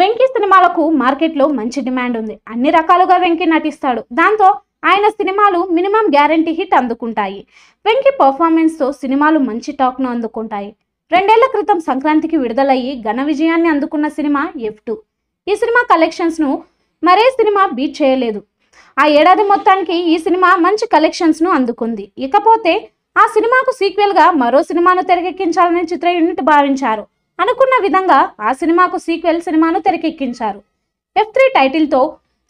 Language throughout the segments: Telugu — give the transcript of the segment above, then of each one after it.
వెంకీ సినిమాలకు మార్కెట్లో మంచి డిమాండ్ ఉంది అన్ని రకాలుగా వెంకీ నటిస్తాడు దాంతో ఆయన సినిమాలు మినిమం గ్యారంటీ హిట్ అందుకుంటాయి వెంకీ పర్ఫార్మెన్స్ తో సినిమాలు మంచి టాక్ను అందుకుంటాయి రెండేళ్ల క్రితం సంక్రాంతికి విడుదలయ్యి ఘన విజయాన్ని అందుకున్న సినిమా ఎఫ్ టూ ఈ సినిమా కలెక్షన్స్ను మరే సినిమా బీట్ చేయలేదు ఆ ఏడాది మొత్తానికి ఈ సినిమా మంచి కలెక్షన్స్ను అందుకుంది ఇకపోతే ఆ సినిమాకు సీక్వెల్గా మరో సినిమాను తెరకెక్కించాలని చిత్ర యూనిట్ భావించారు అనుకున్న విధంగా ఆ సినిమాకు సీక్వెల్ సినిమాను తెరకెక్కించారు ఎఫ్ త్రీ టైటిల్తో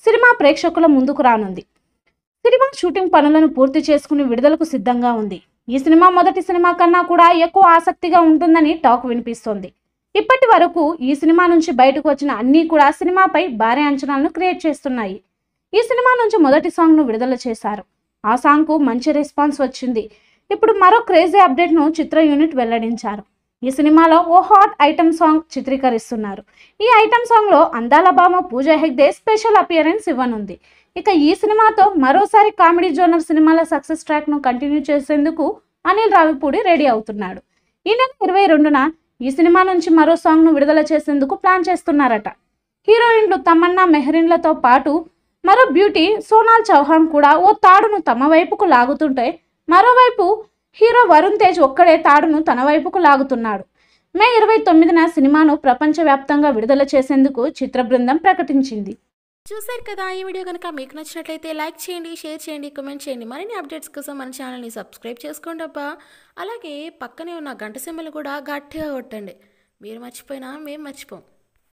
సినిమా ప్రేక్షకుల ముందుకు రానుంది సినిమా షూటింగ్ పనులను పూర్తి చేసుకుని విడుదలకు సిద్ధంగా ఉంది ఈ సినిమా మొదటి సినిమా కన్నా కూడా ఎక్కువ ఆసక్తిగా ఉంటుందని టాక్ వినిపిస్తోంది ఇప్పటి వరకు ఈ సినిమా నుంచి బయటకు వచ్చిన అన్నీ కూడా సినిమాపై భారీ అంచనాలను క్రియేట్ చేస్తున్నాయి ఈ సినిమా నుంచి మొదటి సాంగ్ను విడుదల చేశారు ఆ సాంగ్కు మంచి రెస్పాన్స్ వచ్చింది ఇప్పుడు మరో క్రేజీ అప్డేట్ను చిత్ర యూనిట్ వెల్లడించారు ఈ సినిమాలో ఓ హాట్ ఐటమ్ సాంగ్ చిత్రీకరిస్తున్నారు ఈ ఐటమ్ సాంగ్లో అందాల బామ పూజా హెగ్డే స్పెషల్ అపియరెన్స్ ఇవ్వనుంది ఇక ఈ సినిమాతో మరోసారి కామెడీ జోనర్ సినిమాల సక్సెస్ ట్రాక్ను కంటిన్యూ చేసేందుకు అనిల్ రావిపూడి రెడీ అవుతున్నాడు ఈ నెల ఇరవై రెండున ఈ సినిమా నుంచి మరో సాంగ్ను విడుదల చేసేందుకు ప్లాన్ చేస్తున్నారట హీరోయిన్లు తమన్నా మెహ్రీన్లతో పాటు మరో బ్యూటీ సోనాల్ చౌహాన్ కూడా ఓ తాడును తమ వైపుకు లాగుతుంటే మరోవైపు హీరో వరుణ్ తేజ్ ఒక్కడే తాడును తన వైపుకు లాగుతున్నాడు మే ఇరవై తొమ్మిదిన సినిమాను ప్రపంచవ్యాప్తంగా విడుదల చేసేందుకు చిత్ర బృందం ప్రకటించింది చూశారు కదా ఈ వీడియో కనుక మీకు నచ్చినట్లయితే లైక్ చేయండి షేర్ చేయండి కమెంట్ చేయండి మరిన్ని అప్డేట్స్ కోసం మన ఛానల్ని సబ్స్క్రైబ్ చేసుకోండి అబ్బా అలాగే పక్కనే ఉన్న గంట సింబల్ కూడా గట్టిగా కొట్టండి మీరు మర్చిపోయినా మేము మర్చిపోం